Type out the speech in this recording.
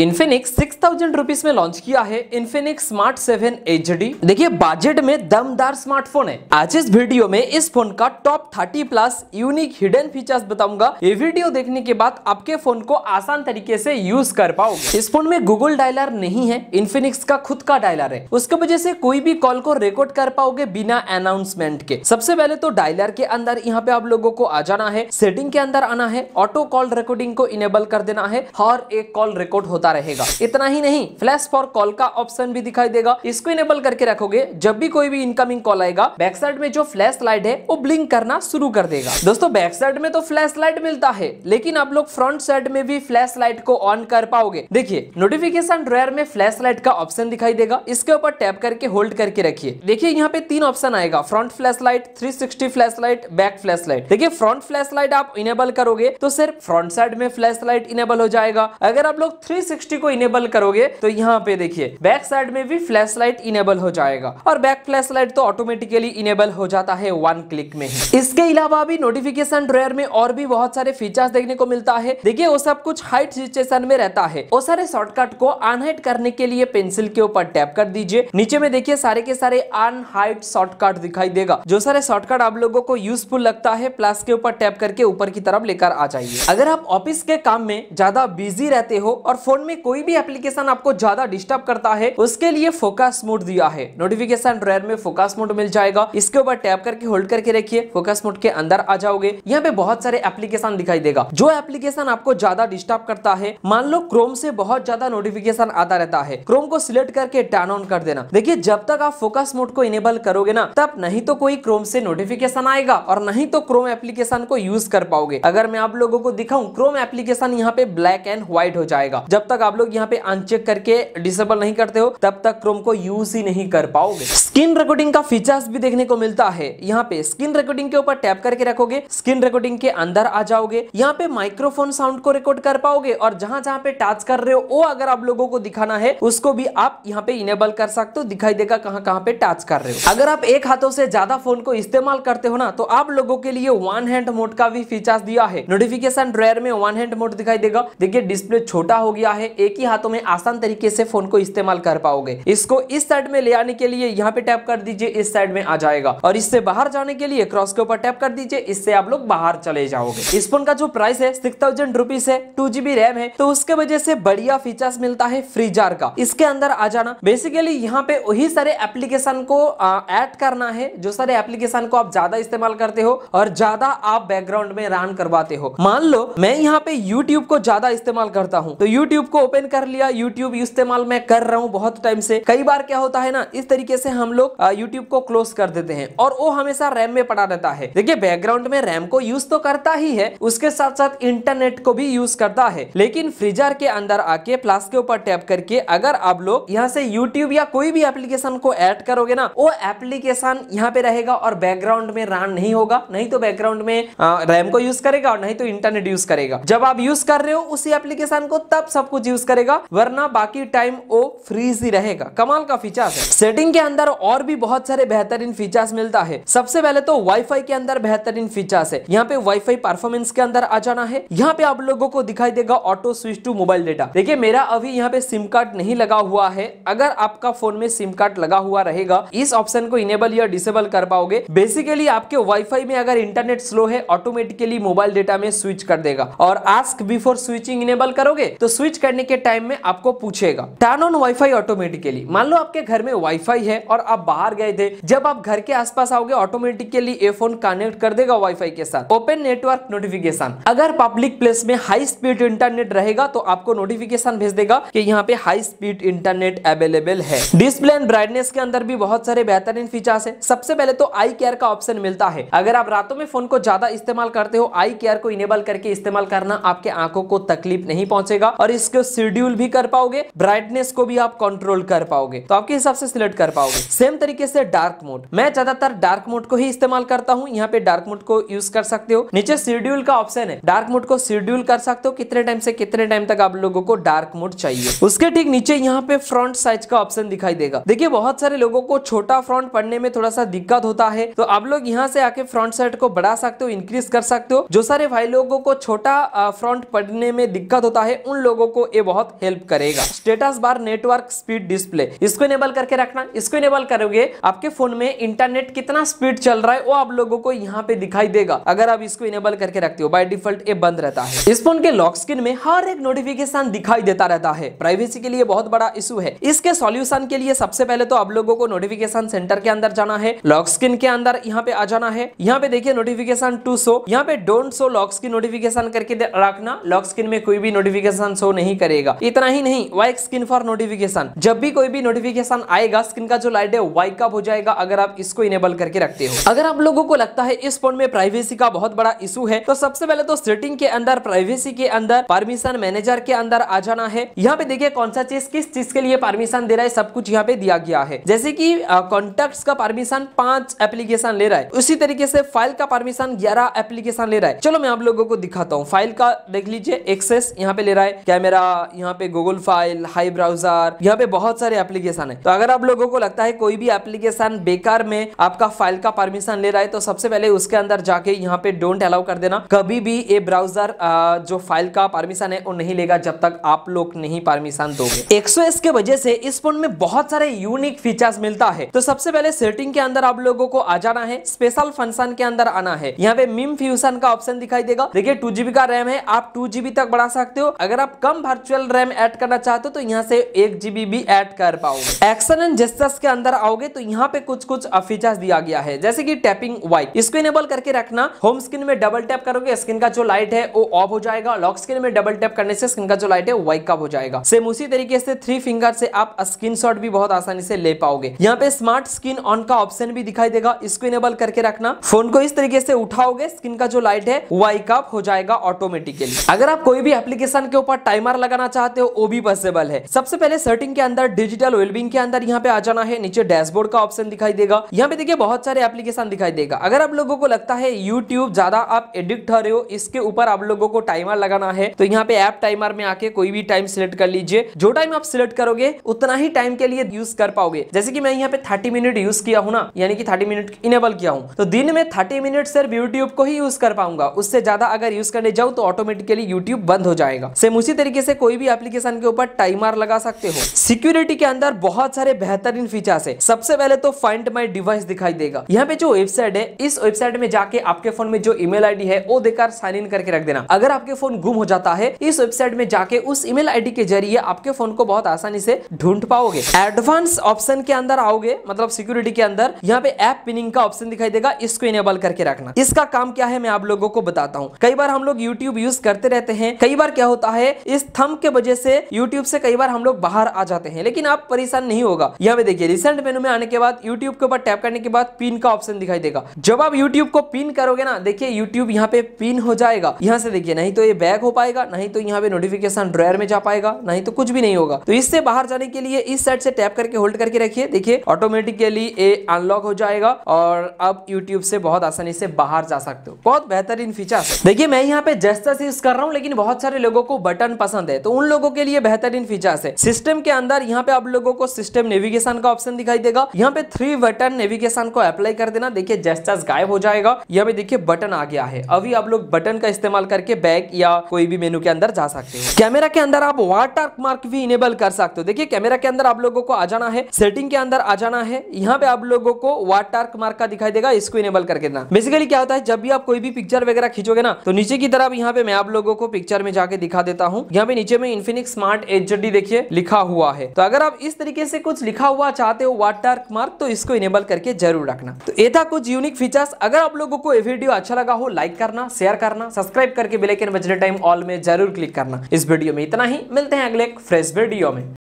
Infinix six thousand rupees में launch किया है Infinix Smart seven H D देखिए बजट में दमदार स्मार्टफोन है आज इस वीडियो में इस फोन का top thirty plus unique hidden features बताऊंगा ये वीडियो देखने के बाद आपके फोन को आसान तरीके से यूज कर पाओगे इस फोन में गूगल डायलर नहीं है इन्फिनिक्स का खुद का डायलर है उसके वजह से कोई भी कॉल को रिकॉर्ड कर पाओगे बिना अनाउंसमेंट के सबसे पहले तो डायलर के अंदर यहाँ पे आप लोगों को आ जाना है सेटिंग के अंदर आना है ऑटो कॉल रिकॉर्डिंग को इनेबल कर देना है और एक कॉल रिकॉर्ड होता होता रहेगा इतना ही नहीं फ्लैश फॉर कॉल का ऑप्शन भी दिखाई देगा इसको इनेबल करके रखोगे जब भी कोई भी इनकमिंग कॉल आएगा बैक साइड में जो फ्लैश लाइट है वो ब्लिंक करना शुरू कर देगा दोस्तों बैक साइड में तो फ्लैश लाइट मिलता है लेकिन आप लोग फ्रंट साइड में भी फ्लैश लाइट को ऑन कर पाओगे देखिए नोटिफिकेशन ड्रॉयर में फ्लैश लाइट का ऑप्शन दिखाई देगा इसके ऊपर टैप करके होल्ड करके रखिए देखिए यहाँ पे तीन ऑप्शन आएगा front flash light three sixty flash light back flash light देखिए फ्रंट फ्लैश लाइट आप इनेबल करोगे तो सिर्फ फ्रंट साइड में फ्लैश लाइट इनेबल हो जाएगा अगर आप लोग थ्री 360 को इनेबल करोगे तो यहाँ पे देखिए बैक साइड में भी फ्लैश लाइट इनेबल हो जाएगा और बैक फ्लैश लाइट तो ऑटोमेटिकली इनेबल हो जाता है वन क्लिक में इसके अलावा भी नोटिफिकेशन ड्रेयर में और भी बहुत सारे फीचर्स देखने को मिलता है देखिए वो सब कुछ हाइट सिचुएशन में रहता है वो सारे शॉर्टकट को अनहाइट करने के लिए पेंसिल के ऊपर टैप कर दीजिए नीचे में देखिए सारे के सारे अनहाइट शॉर्टकट दिखाई देगा जो सारे शॉर्टकट आप लोगों को यूजफुल लगता है प्लस के ऊपर टैप करके ऊपर की तरफ लेकर आ जाइए अगर आप ऑफिस के काम में ज्यादा बिजी रहते हो और फोन में कोई भी एप्लीकेशन आपको ज्यादा डिस्टर्ब करता है उसके लिए फोकस मोड दिया है नोटिफिकेशन ड्रायर में फोकस मोड मिल जाएगा इसके ऊपर टैप करके होल्ड करके रखिए फोकस मोड के अंदर आ जाओगे यहाँ पे बहुत सारे एप्लीकेशन दिखाई देगा जो एप्लीकेशन आपको ज्यादा डिस्टर्ब करता है मान लो क्रोम से बहुत ज्यादा नोटिफिकेशन आता रहता है क्रोम को सिलेक्ट करके टर्न ऑन कर देना देखिए जब तक आप फोकस मोड को इनेबल करोगे ना तब नहीं तो कोई क्रोम से नोटिफिकेशन आएगा और नहीं तो क्रोम एप्लीकेशन को यूज कर पाओगे अगर मैं आप लोगों को दिखाऊं क्रोम एप्लीकेशन यहाँ पे ब्लैक एंड व्हाइट हो जाएगा जब तक आप लोग यहाँ पे अनचेक करके डिसेबल नहीं करते हो तब तक क्रोम को यूज ही नहीं कर पाओगे स्क्रीन रिकॉर्डिंग का फीचर्स भी देखने को मिलता है यहाँ पे स्क्रीन रिकॉर्डिंग के ऊपर टैप करके रखोगे स्क्रीन रिकॉर्डिंग के अंदर आ जाओगे यहाँ पे माइक्रोफोन साउंड को रिकॉर्ड कर पाओगे और जहां जहां पे टच कर रहे हो वो अगर आप लोगों को दिखाना है उसको भी आप यहाँ पे इनेबल कर सकते हो दिखाई देगा कहाँ कहाँ पे टच कर रहे हो अगर आप एक हाथों से ज्यादा फोन को इस्तेमाल करते हो ना तो आप लोगों के लिए वन हैंड मोड का भी फीचर्स दिया है नोटिफिकेशन ड्रायर में वन हैंड मोड दिखाई देगा देखिए डिस्प्ले छोटा हो गया है है एक ही हाथों में आसान तरीके से फोन को इस्तेमाल कर पाओगे इसको इस साइड में ले आने के लिए यहाँ पे टैप कर दीजिए इस साइड में आ जाएगा और इससे बाहर जाने के लिए क्रॉस के ऊपर टैप कर दीजिए इससे आप लोग बाहर चले जाओगे इस फोन का जो प्राइस है सिक्स थाउजेंड रुपीज है टू जीबी रैम है तो उसके वजह से बढ़िया फीचर्स मिलता है फ्रीजार का इसके अंदर आ जाना बेसिकली यहाँ पे वही सारे एप्लीकेशन को एड करना है जो सारे एप्लीकेशन को आप ज्यादा इस्तेमाल करते हो और ज्यादा आप बैकग्राउंड में रन करवाते हो मान लो मैं यहाँ पे यूट्यूब को ज्यादा इस्तेमाल करता हूँ तो यूट्यूब को ओपन कर लिया यूट्यूब इस्तेमाल मैं कर रहा हूँ बहुत टाइम से कई बार क्या होता है ना इस तरीके से हम लोग यूट्यूब को क्लोज कर देते हैं और वो हमेशा रैम में पड़ा रहता है देखिए बैकग्राउंड में रैम को यूज तो करता ही है उसके साथ साथ इंटरनेट को भी यूज करता है लेकिन फ्रीजर के अंदर आके प्लस के ऊपर टैप करके अगर आप लोग यहाँ से यूट्यूब या कोई भी एप्लीकेशन को एड करोगे ना वो एप्लीकेशन यहाँ पे रहेगा और बैकग्राउंड में रन नहीं होगा नहीं तो बैकग्राउंड में रैम को यूज करेगा और नहीं तो इंटरनेट यूज करेगा जब आप यूज कर रहे हो उसी एप्लीकेशन को तब सब कुछ रोज यूज करेगा वरना बाकी टाइम वो फ्रीज ही रहेगा कमाल का फीचर्स है सेटिंग के अंदर और भी बहुत सारे बेहतरीन फीचर्स मिलता है सबसे पहले तो वाईफाई के अंदर बेहतरीन फीचर्स है यहाँ पे वाईफाई परफॉर्मेंस के अंदर आ जाना है यहाँ पे आप लोगों को दिखाई देगा auto switch to mobile data देखिए मेरा अभी यहाँ पे सिम कार्ड नहीं लगा हुआ है अगर आपका फोन में सिम कार्ड लगा हुआ रहेगा इस ऑप्शन को इनेबल या डिसेबल कर पाओगे बेसिकली आपके वाईफाई में अगर इंटरनेट स्लो है ऑटोमेटिकली मोबाइल डेटा में स्विच कर देगा और आस्क बिफोर स्विचिंग इनेबल करोगे तो स्विच कर करने के टाइम में आपको पूछेगा टर्न ऑन वाईफाई ऑटोमेटिकली मान लो आपके घर में वाईफाई है और आप बाहर गए थे जब आप घर के आसपास आओगे ऑटोमेटिकली ये फोन कनेक्ट कर देगा वाईफाई के साथ ओपन नेटवर्क नोटिफिकेशन अगर पब्लिक प्लेस में हाई स्पीड इंटरनेट रहेगा तो आपको नोटिफिकेशन भेज देगा कि यहाँ पे हाई स्पीड इंटरनेट अवेलेबल है डिस्प्ले एंड ब्राइटनेस के अंदर भी बहुत सारे बेहतरीन फीचर्स है सबसे पहले तो आई केयर का ऑप्शन मिलता है अगर आप रातों में फोन को ज्यादा इस्तेमाल करते हो आई केयर को इनेबल करके इस्तेमाल करना आपके आंखों को तकलीफ नहीं पहुंचेगा और इस इसको शेड्यूल भी कर पाओगे ब्राइटनेस को भी आप कंट्रोल कर पाओगे तो आपके हिसाब से सिलेक्ट कर पाओगे सेम तरीके से डार्क मोड मैं ज्यादातर डार्क मोड को ही इस्तेमाल करता हूँ यहाँ पे डार्क मोड को यूज कर सकते हो नीचे शेड्यूल का ऑप्शन है डार्क मोड को शेड्यूल कर सकते हो कितने टाइम से कितने टाइम तक आप लोगों को डार्क मोड चाहिए उसके ठीक नीचे यहाँ पे फ्रंट साइज का ऑप्शन दिखाई देगा देखिए बहुत सारे लोगों को छोटा फ्रंट पढ़ने में थोड़ा सा दिक्कत होता है तो आप लोग यहाँ से आके फ्रंट साइड को बढ़ा सकते हो इंक्रीज कर सकते हो जो सारे भाई लोगों को छोटा फ्रंट पढ़ने में दिक्कत होता है उन लोगों को आपको ये बहुत हेल्प करेगा status bar network speed display इसको इनेबल करके रखना इसको इनेबल करोगे आपके फोन में इंटरनेट कितना स्पीड चल रहा है वो आप लोगों को यहाँ पे दिखाई देगा अगर आप इसको इनेबल करके रखते हो बाय डिफॉल्ट ये बंद रहता है इस फोन के लॉक स्क्रीन में हर एक नोटिफिकेशन दिखाई देता रहता है प्राइवेसी के लिए बहुत बड़ा इशू है इसके सोल्यूशन के लिए सबसे पहले तो आप लोगों को नोटिफिकेशन सेंटर के अंदर जाना है लॉक स्क्रीन के अंदर यहाँ पे आ जाना है यहाँ पे देखिए नोटिफिकेशन टू शो यहाँ पे don't show lock screen notification करके रखना लॉक स्क्रीन में कोई भी नोटिफिकेशन शो नहीं नहीं करेगा इतना ही नहीं वाइक स्किन फॉर नोटिफिकेशन जब भी कोई भी नोटिफिकेशन आएगा स्किन का जो लाइट है वाइक अप हो जाएगा अगर आप इसको इनेबल करके रखते हो अगर आप लोगों को लगता है इस फोन में प्राइवेसी का बहुत बड़ा इशू है तो सबसे पहले तो सेटिंग के अंदर प्राइवेसी के अंदर परमिशन मैनेजर के अंदर आ जाना है यहाँ पे देखिए कौन सा चीज किस चीज के लिए परमिशन दे रहा है सब कुछ यहाँ पे दिया गया है जैसे कि कॉन्टेक्ट का परमिशन पांच एप्लीकेशन ले रहा है उसी तरीके से फाइल का परमिशन ग्यारह एप्लीकेशन ले रहा है चलो मैं आप लोगों को दिखाता हूँ फाइल का देख लीजिए एक्सेस यहाँ पे ले रहा है कैमरा कैमरा यहाँ पे गूगल फाइल हाई ब्राउजर यहाँ पे बहुत सारे एप्लीकेशन है तो अगर आप लोगों को लगता है कोई भी एप्लीकेशन बेकार में आपका फाइल का परमिशन ले रहा है तो सबसे पहले उसके अंदर जाके यहाँ पे डोंट अलाउ कर देना कभी भी ये ब्राउजर जो फाइल का परमिशन है वो नहीं लेगा जब तक आप लोग नहीं परमिशन दोगे एक्सओएस के वजह से इस फोन में बहुत सारे यूनिक फीचर्स मिलता है तो सबसे पहले सेटिंग के अंदर आप लोगों को आ जाना है स्पेशल फंक्शन के अंदर आना है यहाँ पे मिम फ्यूजन का ऑप्शन दिखाई देगा देखिए टू का रैम है आप टू तक बढ़ा सकते हो अगर आप कम वर्चुअल रैम ऐड करना चाहते हो तो यहाँ से एक जीबी भी ऐड कर पाओगे एक्शन एंड जेस्टर्स के अंदर आओगे तो यहाँ पे कुछ कुछ फीचर्स दिया गया है जैसे कि टैपिंग वाइप इसको इनेबल करके रखना होम स्क्रीन में डबल टैप करोगे स्क्रीन का जो लाइट है वो ऑफ हो जाएगा लॉक स्क्रीन में डबल टैप करने से स्क्रीन का जो लाइट है वाइक अप हो जाएगा सेम उसी तरीके से थ्री फिंगर से आप स्क्रीन भी बहुत आसानी से ले पाओगे यहाँ पे स्मार्ट स्क्रीन ऑन का ऑप्शन भी दिखाई देगा इसको इनेबल करके रखना फोन को इस तरीके से उठाओगे स्क्रीन का जो लाइट है वाइक अप हो जाएगा ऑटोमेटिकली अगर आप कोई भी एप्लीकेशन के ऊपर टाइमर लगाना चाहते हो वो भी पॉसिबल है सबसे पहले सर्टिंग के अंदर डिजिटल वेलबिंग के अंदर यहाँ पे आ जाना है नीचे डैशबोर्ड का ऑप्शन दिखाई देगा यहाँ पे देखिए बहुत सारे एप्लीकेशन दिखाई देगा अगर आप लोगों को लगता है यूट्यूब ज्यादा आप एडिक्ट रहे हो इसके ऊपर आप लोगों को टाइमर लगाना है तो यहाँ पे ऐप टाइमर में आके कोई भी टाइम सिलेक्ट कर लीजिए जो टाइम आप सिलेक्ट करोगे उतना ही टाइम के लिए यूज कर पाओगे जैसे कि मैं यहाँ पे थर्टी मिनट यूज किया हूँ ना यानी कि थर्टी मिनट इनेबल किया हूँ तो दिन में थर्टी मिनट सिर्फ यूट्यूब को ही यूज कर पाऊंगा उससे ज्यादा अगर यूज करने जाऊँ तो ऑटोमेटिकली यूट्यूब बंद हो जाएगा सेम उसी तरीके से से कोई भी एप्लीकेशन के ऊपर टाइमर लगा सकते हो सिक्योरिटी के अंदर बहुत सारे बेहतरीन फीचर्स है सबसे पहले तो फाइंड माई डिवाइस दिखाई देगा यहाँ पे जो वेबसाइट है इस वेबसाइट में जाके आपके फोन में जो ईमेल आईडी है वो देकर साइन इन करके रख देना अगर आपके फोन गुम हो जाता है इस वेबसाइट में जाके उस ईमेल आईडी के जरिए आपके फोन को बहुत आसानी से ढूंढ पाओगे एडवांस ऑप्शन के अंदर आओगे मतलब सिक्योरिटी के अंदर यहाँ पे ऐप पिनिंग का ऑप्शन दिखाई देगा इसको इनेबल करके रखना इसका काम क्या है मैं आप लोगों को बताता हूँ कई बार हम लोग यूट्यूब यूज करते रहते हैं कई बार क्या होता है इस थम के वजह से यूट्यूब से कई बार हम लोग बाहर आ जाते हैं लेकिन आप परेशान नहीं होगा यहाँ पे देखिए रिसेंट मेनू में आने के बाद यूट्यूब के ऊपर टैप करने के बाद पिन का ऑप्शन दिखाई देगा जब आप यूट्यूब को पिन करोगे ना देखिए यूट्यूब यहाँ पे पिन हो जाएगा यहाँ से देखिए नहीं तो ये बैक हो पाएगा नहीं तो यहाँ पे नोटिफिकेशन ड्रॉयर में जा पाएगा नहीं तो कुछ भी नहीं होगा तो इससे बाहर जाने के लिए इस साइड से टैप करके होल्ड करके रखिए देखिए ऑटोमेटिकली ये अनलॉक हो जाएगा और अब यूट्यूब से बहुत आसानी से बाहर जा सकते हो बहुत बेहतरीन फीचर देखिए मैं यहाँ पे जेस्टर यूज कर रहा हूँ लेकिन बहुत सारे लोगों को बटन पसंद पसंद है तो उन लोगों के लिए बेहतरीन फीचर्स है सिस्टम के अंदर यहाँ पे आप लोगों को सिस्टम नेविगेशन का ऑप्शन दिखाई देगा यहाँ पे थ्री बटन नेविगेशन को अप्लाई कर देना देखिए जैसा गायब हो जाएगा यहाँ पे देखिए बटन आ गया है अभी आप लोग बटन का इस्तेमाल करके बैग या कोई भी मेनू के अंदर जा सकते हैं कैमरा के अंदर आप वाटर मार्क भी इनेबल कर सकते हो देखिए कैमरा के अंदर आप लोगों को आ जाना है सेटिंग के अंदर आ जाना है यहाँ पे आप लोगों को वाटर मार्क का दिखाई देगा इसको इनेबल करके देना बेसिकली क्या होता है जब भी आप कोई भी पिक्चर वगैरह खींचोगे ना तो नीचे की तरफ यहाँ पे मैं आप लोगों को पिक्चर में जाके दिखा देता हूँ यहाँ पे पे नीचे में इन्फिनिक स्मार्ट एच देखिए लिखा हुआ है तो अगर आप इस तरीके से कुछ लिखा हुआ चाहते हो वाट डार्क मार्क तो इसको इनेबल करके जरूर रखना तो ये था कुछ यूनिक फीचर्स अगर आप लोगों को ये वीडियो अच्छा लगा हो लाइक करना शेयर करना सब्सक्राइब करके बेलाइकन बजने टाइम ऑल में जरूर क्लिक करना इस वीडियो में इतना ही मिलते हैं अगले एक फ्रेश वीडियो में